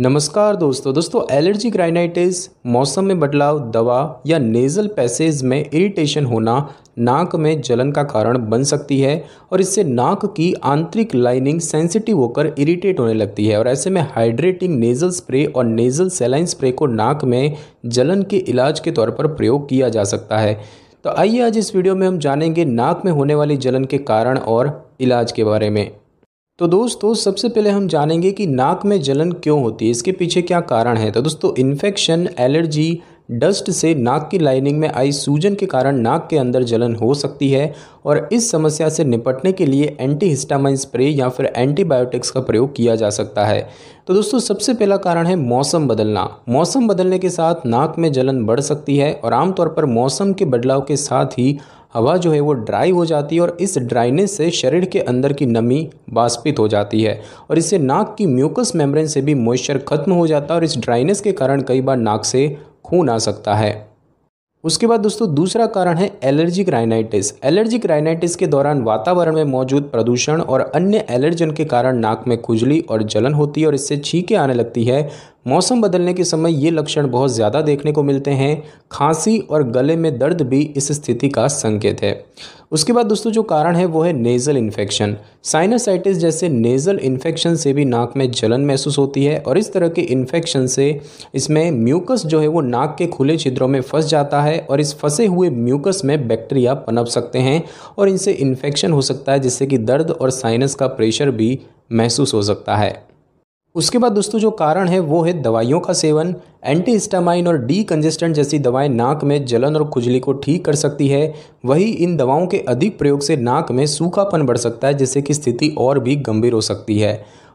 नमस्कार दोस्तों दोस्तों एलर्जी ग्राइनाइटिस मौसम में बदलाव दवा या नेज़ल पैसेज में इरिटेशन होना नाक में जलन का कारण बन सकती है और इससे नाक की आंतरिक लाइनिंग सेंसिटिव होकर इरिटेट होने लगती है और ऐसे में हाइड्रेटिंग नेज़ल स्प्रे और नेज़ल सेलाइन स्प्रे को नाक में जलन के इलाज के तौर पर प्रयोग किया जा सकता है तो आइए आज इस वीडियो में हम जानेंगे नाक में होने वाली जलन के कारण और इलाज के बारे में तो दोस्तों तो सबसे पहले हम जानेंगे कि नाक में जलन क्यों होती है इसके पीछे क्या कारण है तो दोस्तों इन्फेक्शन एलर्जी डस्ट से नाक की लाइनिंग में आई सूजन के कारण नाक के अंदर जलन हो सकती है और इस समस्या से निपटने के लिए एंटी हिस्टामाइन स्प्रे या फिर एंटीबायोटिक्स का प्रयोग किया जा सकता है तो दोस्तों सबसे पहला कारण है मौसम बदलना मौसम बदलने के साथ नाक में जलन बढ़ सकती है और आमतौर पर मौसम के बदलाव के साथ ही हवा जो है वो ड्राई हो जाती है और इस ड्राइनेस से शरीर के अंदर की नमी बाष्पित हो जाती है और इससे नाक की म्यूकस मेम्ब्रेन से भी मॉइस्चर खत्म हो जाता है और इस ड्राइनेस के कारण कई बार नाक से खून आ सकता है उसके बाद दोस्तों दूसरा कारण है एलर्जिक राइनाइटिस एलर्जिक राइनाइटिस के दौरान वातावरण में मौजूद प्रदूषण और अन्य एलर्जन के कारण नाक में खुजली और जलन होती है और इससे छींके आने लगती है मौसम बदलने के समय ये लक्षण बहुत ज़्यादा देखने को मिलते हैं खांसी और गले में दर्द भी इस स्थिति का संकेत है उसके बाद दोस्तों जो कारण है वो है नेज़ल इन्फेक्शन साइनसाइटिस जैसे नेज़ल इन्फेक्शन से भी नाक में जलन महसूस होती है और इस तरह के इन्फेक्शन से इसमें म्यूकस जो है वो नाक के खुले छिद्रों में फंस जाता है और इस फंसे हुए म्यूकस में बैक्टीरिया पनप सकते हैं और इनसे इन्फेक्शन हो सकता है जिससे कि दर्द और साइनस का प्रेशर भी महसूस हो सकता है उसके बाद दोस्तों जो कारण है वो है दवाइयों का सेवन एंटी हिस्टामाइन और डी कंजेस्टेंट जैसी दवाएं नाक में जलन और खुजली को ठीक कर सकती है वही इन दवाओं के अधिक प्रयोग से नाक में सूखापन बढ़ सकता है जिससे कि स्थिति और भी गंभीर हो सकती है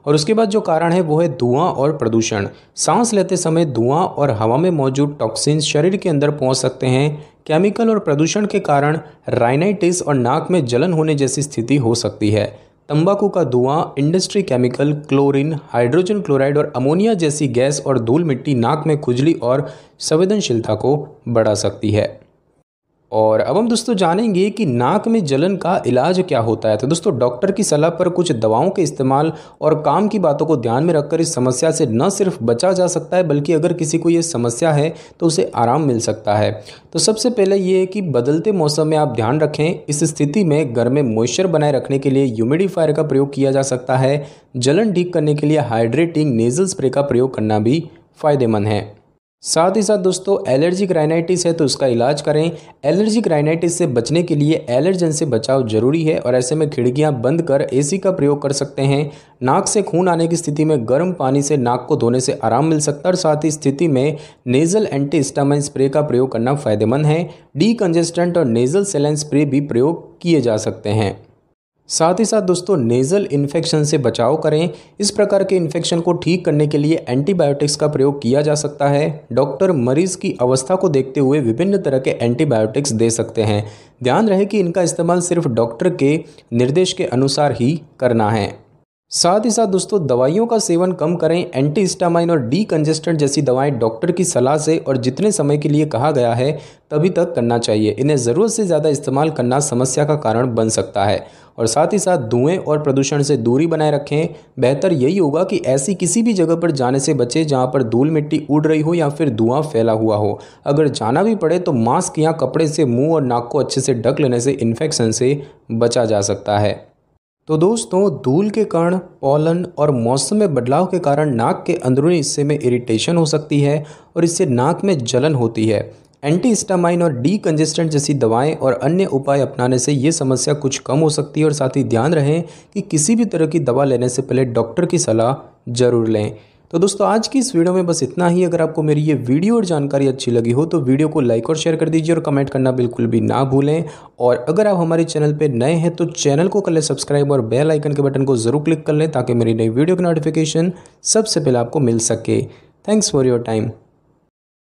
और उसके बाद जो कारण है वो है धुआं और प्रदूषण सांस लेते समय धुआं और हवा में मौजूद टॉक्सिन शरीर के अंदर पहुंच सकते हैं केमिकल और प्रदूषण के कारण राइनाइटिस और नाक में जलन होने जैसी स्थिति हो सकती है तंबाकू का धुआं industry chemical chlorine hydrogen chloride और अमोनिया जैसी गैस और धूल मिट्टी नाक में खुजली और संवेदनशीलता को बढ़ा सकती है और अब हम दोस्तों जानेंगे कि नाक में जलन का इलाज क्या होता है तो दोस्तों डॉक्टर की सलाह पर कुछ दवाओं के इस्तेमाल और काम की बातों को ध्यान में रखकर इस समस्या से न सिर्फ बचा जा सकता है बल्कि अगर किसी को ये समस्या है तो उसे आराम मिल सकता है तो सबसे पहले ये है कि बदलते मौसम में आप ध्यान रखें इस स्थिति में घर में मॉइस्चर बनाए रखने के लिए ह्यूमिडिफायर का प्रयोग किया जा सकता है जलन ठीक करने के लिए हाइड्रेटिंग नेजल स्प्रे का प्रयोग करना भी फ़ायदेमंद है साथ ही साथ दोस्तों एलर्जिक राइनाइटिस है तो उसका इलाज करें एलर्जिक राइनाइटिस से बचने के लिए एलर्जन से बचाव जरूरी है और ऐसे में खिड़कियां बंद कर एसी का प्रयोग कर सकते हैं नाक से खून आने की स्थिति में गर्म पानी से नाक को धोने से आराम मिल सकता है और साथ ही स्थिति में नेजल एंटी स्टामाइन स्प्रे का प्रयोग करना फायदेमंद है डी और नेजल सेलाइन स्प्रे भी प्रयोग किए जा सकते हैं साथ ही साथ दोस्तों नेज़ल इन्फेक्शन से बचाव करें इस प्रकार के इन्फेक्शन को ठीक करने के लिए एंटीबायोटिक्स का प्रयोग किया जा सकता है डॉक्टर मरीज की अवस्था को देखते हुए विभिन्न तरह के एंटीबायोटिक्स दे सकते हैं ध्यान रहे कि इनका इस्तेमाल सिर्फ डॉक्टर के निर्देश के अनुसार ही करना है साथ ही साथ दोस्तों दवाइयों का सेवन कम करें एंटी स्टामाइन और डी कंजेस्टेंट जैसी दवाएं डॉक्टर की सलाह से और जितने समय के लिए कहा गया है तभी तक करना चाहिए इन्हें ज़रूरत से ज़्यादा इस्तेमाल करना समस्या का कारण बन सकता है और साथ ही साथ धुएं और प्रदूषण से दूरी बनाए रखें बेहतर यही होगा कि ऐसी किसी भी जगह पर जाने से बचें जहां पर धूल मिट्टी उड़ रही हो या फिर धुआं फैला हुआ हो अगर जाना भी पड़े तो मास्क या कपड़े से मुंह और नाक को अच्छे से ढक लेने से इन्फेक्शन से बचा जा सकता है तो दोस्तों धूल के कारण पॉलन और मौसम में बदलाव के कारण नाक के अंदरूनी हिस्से में इरिटेशन हो सकती है और इससे नाक में जलन होती है एंटी स्टामाइन और डी कंजेस्टेंट जैसी दवाएं और अन्य उपाय अपनाने से ये समस्या कुछ कम हो सकती है और साथ ही ध्यान रहे कि किसी भी तरह की दवा लेने से पहले डॉक्टर की सलाह ज़रूर लें तो दोस्तों आज की इस वीडियो में बस इतना ही अगर आपको मेरी ये वीडियो और जानकारी अच्छी लगी हो तो वीडियो को लाइक और शेयर कर दीजिए और कमेंट करना बिल्कुल भी ना भूलें और अगर आप हमारे चैनल पर नए हैं तो चैनल को कर लें सब्सक्राइब और बेल आइकन के बटन को ज़रूर क्लिक कर लें ताकि मेरी नई वीडियो की नोटिफिकेशन सबसे पहले आपको मिल सके थैंक्स फॉर योर टाइम